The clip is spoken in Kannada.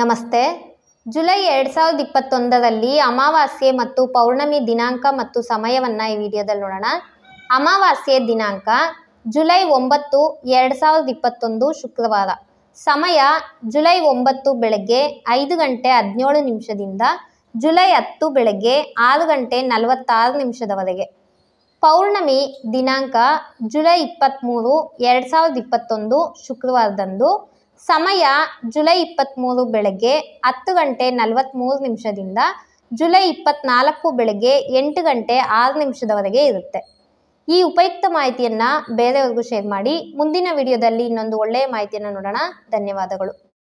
ನಮಸ್ತೆ ಜುಲೈ ಎರಡು ಸಾವಿರದ ಇಪ್ಪತ್ತೊಂದರಲ್ಲಿ ಅಮಾವಾಸ್ಯೆ ಮತ್ತು ಪೌರ್ಣಮಿ ದಿನಾಂಕ ಮತ್ತು ಸಮಯವನ್ನು ಈ ವಿಡಿಯೋದಲ್ಲಿ ನೋಡೋಣ ಅಮಾವಾಸ್ಯೆ ದಿನಾಂಕ ಜುಲೈ ಒಂಬತ್ತು ಎರಡು ಸಾವಿರದ ಇಪ್ಪತ್ತೊಂದು ಶುಕ್ರವಾರ ಸಮಯ ಜುಲೈ ಒಂಬತ್ತು ಬೆಳಗ್ಗೆ ಐದು ಗಂಟೆ ಹದಿನೇಳು ನಿಮಿಷದಿಂದ ಜುಲೈ ಹತ್ತು ಬೆಳಗ್ಗೆ ಆರು ಗಂಟೆ ನಲವತ್ತಾರು ನಿಮಿಷದವರೆಗೆ ಪೌರ್ಣಮಿ ದಿನಾಂಕ ಜುಲೈ ಇಪ್ಪತ್ತ್ಮೂರು ಎರಡು ಸಾವಿರದ ಇಪ್ಪತ್ತೊಂದು ಶುಕ್ರವಾರದಂದು ಸಮಯ ಜುಲೈ ಇಪ್ಪತ್ತ್ಮೂರು ಬೆಳಗ್ಗೆ ಹತ್ತು ಗಂಟೆ ನಲವತ್ತ್ಮೂರು ನಿಮಿಷದಿಂದ ಜುಲೈ ಇಪ್ಪತ್ತ್ನಾಲ್ಕು ಬೆಳಗ್ಗೆ ಎಂಟು ಗಂಟೆ ಆರು ನಿಮಿಷದವರೆಗೆ ಇರುತ್ತೆ ಈ ಉಪಯುಕ್ತ ಮಾಹಿತಿಯನ್ನು ಬೇರೆಯವ್ರಿಗೂ ಶೇರ್ ಮಾಡಿ ಮುಂದಿನ ವಿಡಿಯೋದಲ್ಲಿ ಇನ್ನೊಂದು ಒಳ್ಳೆಯ ಮಾಹಿತಿಯನ್ನು ನೋಡೋಣ ಧನ್ಯವಾದಗಳು